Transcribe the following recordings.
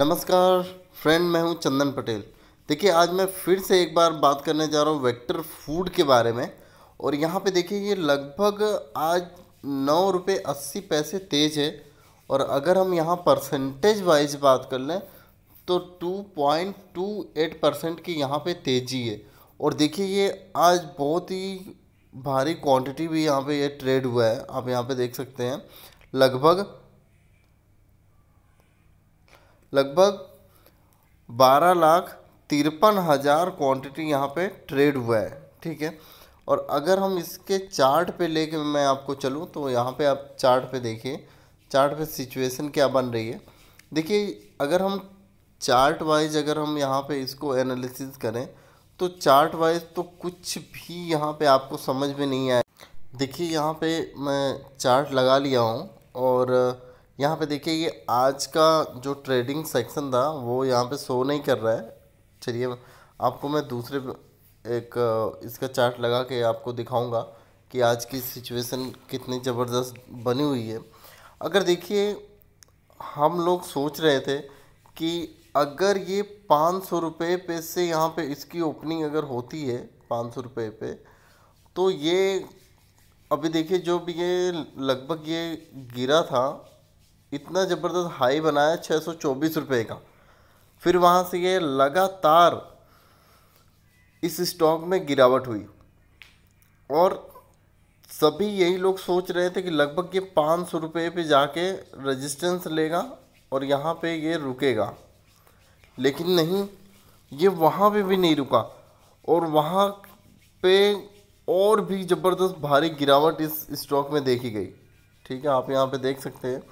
नमस्कार फ्रेंड मैं हूं चंदन पटेल देखिए आज मैं फिर से एक बार बात करने जा रहा हूं वेक्टर फूड के बारे में और यहाँ पे देखिए ये लगभग आज नौ रुपये अस्सी पैसे तेज है और अगर हम यहाँ परसेंटेज वाइज बात कर लें तो two point two eight percent की यहाँ पे तेज़ी है और देखिए ये आज बहुत ही भारी क्वांटिटी भी यहाँ पे ये ट्रेड हुआ है आप यहाँ पे देख सकते हैं लगभग लगभग बारह लाख तिरपन हज़ार क्वान्टिटी यहाँ पे ट्रेड हुआ है ठीक है और अगर हम इसके चार्ट पे लेके मैं आपको चलूँ तो यहाँ पे आप चार्ट पे देखिए चार्ट पे सिचुएशन क्या बन रही है देखिए अगर हम चार्ट वाइज अगर हम यहाँ पे इसको एनालिसिस करें तो चार्ट वाइज तो कुछ भी यहाँ पे आपको समझ में नहीं आया देखिए यहाँ पे मैं चार्ट लगा लिया हूँ और यहाँ पे देखिए ये आज का जो ट्रेडिंग सेक्शन था वो यहाँ पे शो नहीं कर रहा है चलिए आपको मैं दूसरे एक इसका चार्ट लगा के आपको दिखाऊंगा कि आज की सिचुएशन कितनी ज़बरदस्त बनी हुई है अगर देखिए हम लोग सोच रहे थे कि अगर ये पाँच सौ रुपये पे से यहाँ पे इसकी ओपनिंग अगर होती है पाँच सौ रुपये पे तो ये अभी देखिए जो भी ये लगभग ये गिरा था इतना ज़बरदस्त हाई बनाया छः सौ चौबीस रुपये का फिर वहाँ से ये लगातार इस स्टॉक में गिरावट हुई और सभी यही लोग सोच रहे थे कि लगभग ये पाँच सौ रुपये पर जाके रजिस्टेंस लेगा और यहाँ पे ये रुकेगा लेकिन नहीं ये वहाँ पे भी नहीं रुका और वहाँ पे और भी ज़बरदस्त भारी गिरावट इस स्टॉक में देखी गई ठीक है आप यहाँ पे देख सकते हैं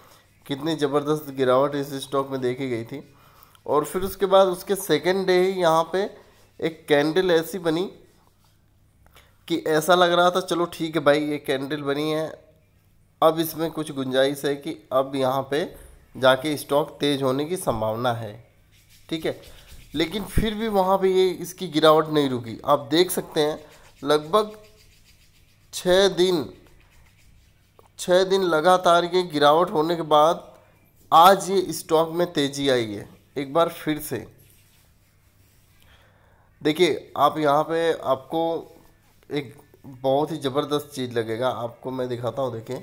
कितनी ज़बरदस्त गिरावट इस स्टॉक में देखी गई थी और फिर उसके बाद उसके सेकेंड डे ही यहाँ पर एक कैंडल ऐसी बनी कि ऐसा लग रहा था चलो ठीक है भाई ये कैंडल बनी है अब इसमें कुछ गुंजाइश है कि अब यहाँ पे जाके स्टॉक तेज़ होने की संभावना है ठीक है लेकिन फिर भी वहाँ पे ये इसकी गिरावट नहीं रुकी आप देख सकते हैं लगभग छः दिन छः दिन लगातार ये गिरावट होने के बाद आज ये स्टॉक में तेज़ी आई है एक बार फिर से देखिए आप यहाँ पे आपको एक बहुत ही ज़बरदस्त चीज़ लगेगा आपको मैं दिखाता हूँ देखिए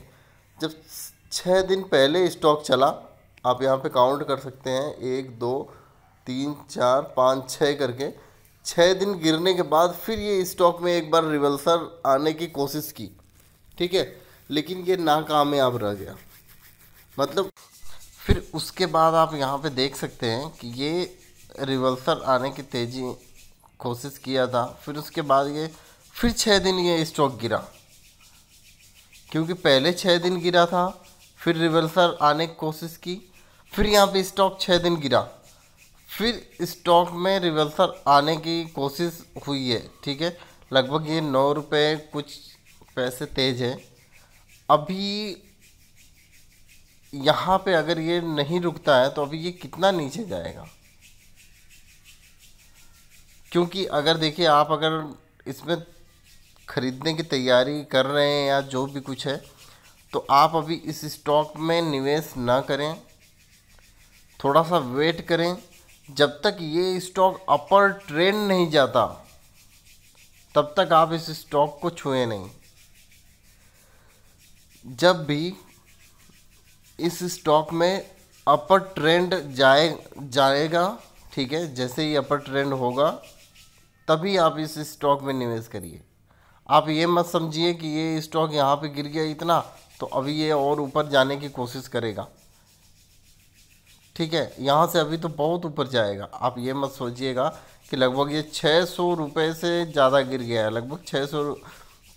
जब छः दिन पहले स्टॉक चला आप यहाँ पे काउंट कर सकते हैं एक दो तीन चार पाँच छः करके छः दिन गिरने के बाद फिर ये स्टॉक में एक बार रिवर्सल आने की कोशिश की ठीक है लेकिन ये नाकामयाब रह गया मतलब फिर उसके बाद आप यहाँ पे देख सकते हैं कि ये रिवर्सल आने की तेज़ी कोशिश किया था फिर उसके बाद ये फिर छः दिन ये स्टॉक गिरा क्योंकि पहले छः दिन गिरा था फिर रिवर्सल आने की कोशिश की फिर यहाँ पे स्टॉक छः दिन गिरा फिर स्टॉक में रिवर्सल आने की कोशिश हुई है ठीक है लगभग ये नौ रुपये कुछ पैसे तेज़ है अभी यहाँ पे अगर ये नहीं रुकता है तो अभी ये कितना नीचे जाएगा क्योंकि अगर देखिए आप अगर इसमें ख़रीदने की तैयारी कर रहे हैं या जो भी कुछ है तो आप अभी इस स्टॉक में निवेश ना करें थोड़ा सा वेट करें जब तक ये स्टॉक अपर ट्रेंड नहीं जाता तब तक आप इस स्टॉक को छुए नहीं जब भी इस स्टॉक में अपर ट्रेंड जाए जाएगा ठीक है जैसे ही अपर ट्रेंड होगा तभी आप इस स्टॉक में निवेश करिए आप ये मत समझिए कि ये स्टॉक यहाँ पे गिर गया इतना तो अभी ये और ऊपर जाने की कोशिश करेगा ठीक है यहाँ से अभी तो बहुत ऊपर जाएगा आप ये मत सोचिएगा कि लगभग ये छः सौ रुपये से ज़्यादा गिर गया है लगभग छः सौ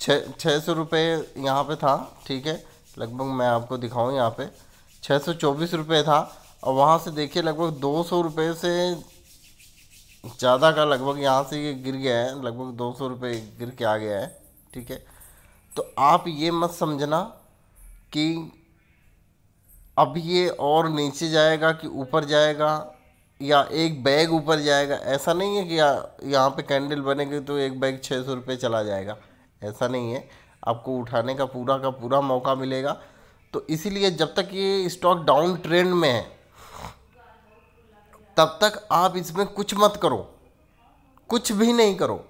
छः छः सौ रुपये यहाँ पर था ठीक है लगभग मैं आपको दिखाऊँ यहाँ पे छः सौ चौबीस रुपये था और वहाँ से देखिए लगभग दो सौ रुपये से ज़्यादा का लगभग यहाँ से ये गिर गया है लगभग दो सौ रुपये गिर के आ गया है ठीक है तो आप ये मत समझना कि अब ये और नीचे जाएगा कि ऊपर जाएगा या एक बैग ऊपर जाएगा ऐसा नहीं है कि यहाँ पे कैंडल बनेगी तो एक बैग छः सौ रुपये चला जाएगा ऐसा नहीं है आपको उठाने का पूरा का पूरा मौका मिलेगा तो इसीलिए जब तक ये स्टॉक डाउन ट्रेंड में है तब तक आप इसमें कुछ मत करो कुछ भी नहीं करो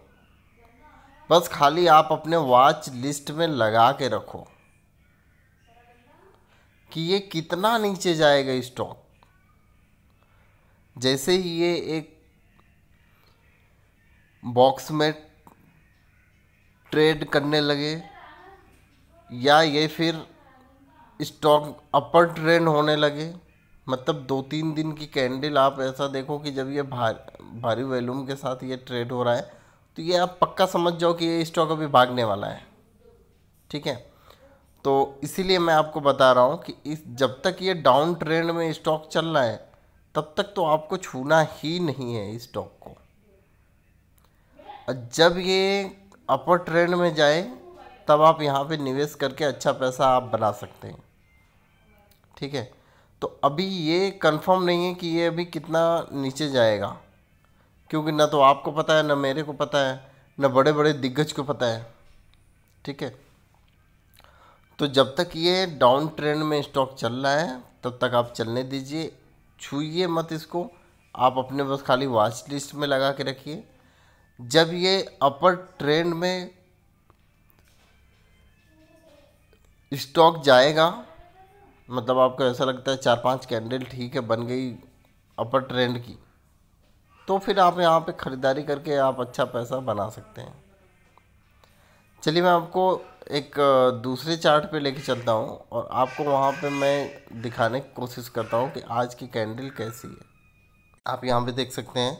बस खाली आप अपने वॉच लिस्ट में लगा के रखो कि ये कितना नीचे जाएगा स्टॉक जैसे ही ये एक बॉक्स में ट्रेड करने लगे या ये फिर स्टॉक अपर ट्रेंड होने लगे मतलब दो तीन दिन की कैंडल आप ऐसा देखो कि जब ये भार भारी वॉल्यूम के साथ ये ट्रेड हो रहा है तो ये आप पक्का समझ जाओ कि ये स्टॉक अभी भागने वाला है ठीक है तो इसीलिए मैं आपको बता रहा हूँ कि इस जब तक ये डाउन ट्रेंड में स्टॉक चल रहा है तब तक तो आपको छूना ही नहीं है इस स्टॉक को जब ये अपर ट्रेंड में जाए तब आप यहाँ पे निवेश करके अच्छा पैसा आप बना सकते हैं ठीक है तो अभी ये कंफर्म नहीं है कि ये अभी कितना नीचे जाएगा क्योंकि ना तो आपको पता है ना मेरे को पता है ना बड़े बड़े दिग्गज को पता है ठीक है तो जब तक ये डाउन ट्रेंड में स्टॉक चल रहा है तब तक आप चलने दीजिए छूइए मत इसको आप अपने बस खाली वॉच लिस्ट में लगा के रखिए जब ये अपर ट्रेंड में स्टॉक जाएगा मतलब आपको ऐसा लगता है चार पांच कैंडल ठीक है बन गई अपर ट्रेंड की तो फिर आप यहाँ पे ख़रीदारी करके आप अच्छा पैसा बना सकते हैं चलिए मैं आपको एक दूसरे चार्ट पे लेके चलता हूँ और आपको वहाँ पे मैं दिखाने की कोशिश करता हूँ कि आज की कैंडल कैसी है आप यहाँ पे देख सकते हैं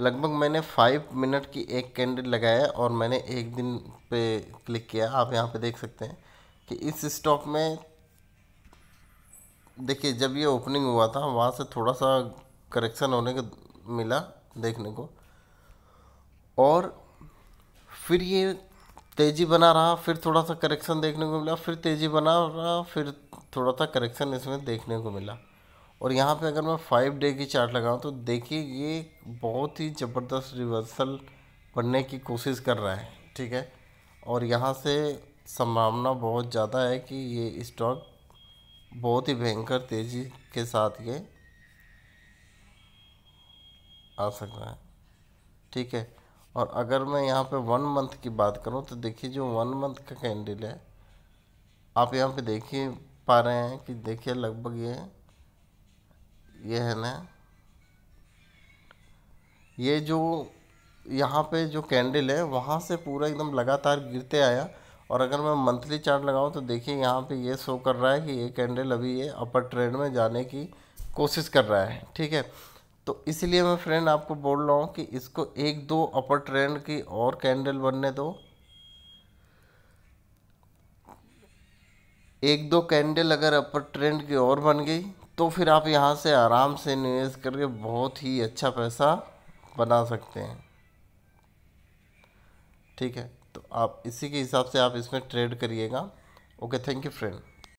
लगभग मैंने फाइव मिनट की एक कैंडल लगाया और मैंने एक दिन पे क्लिक किया आप यहाँ पे देख सकते हैं कि इस स्टॉक में देखिए जब ये ओपनिंग हुआ था वहाँ से थोड़ा सा करेक्शन होने का मिला देखने को और फिर ये तेज़ी बना रहा फिर थोड़ा सा करेक्शन देखने को मिला फिर तेज़ी बना रहा फिर थोड़ा सा करेक्शन इसमें देखने को मिला और यहाँ पे अगर मैं फाइव डे की चार्ट लगाऊँ तो देखिए ये बहुत ही ज़बरदस्त रिवर्सल बनने की कोशिश कर रहा है ठीक है और यहाँ से संभावना बहुत ज़्यादा है कि ये स्टॉक बहुत ही भयंकर तेज़ी के साथ ये आ सकता है ठीक है और अगर मैं यहाँ पे वन मंथ की बात करूँ तो देखिए जो वन मंथ का कैंडल है आप यहाँ पे देखिए पा रहे हैं कि देखिए लगभग ये ये है ना ये जो यहाँ पे जो कैंडल है वहाँ से पूरा एकदम लगातार गिरते आया और अगर मैं मंथली चार्ट लगाऊँ तो देखिए यहाँ पे ये शो कर रहा है कि ये कैंडल अभी ये अपर ट्रेंड में जाने की कोशिश कर रहा है ठीक है तो इसलिए मैं फ्रेंड आपको बोल रहा हूँ कि इसको एक दो अपर ट्रेंड की और कैंडल बनने दो एक दो कैंडल अगर अपर ट्रेंड की और बन गई तो फिर आप यहाँ से आराम से निवेश करके बहुत ही अच्छा पैसा बना सकते हैं ठीक है तो आप इसी के हिसाब से आप इसमें ट्रेड करिएगा ओके थैंक यू फ्रेंड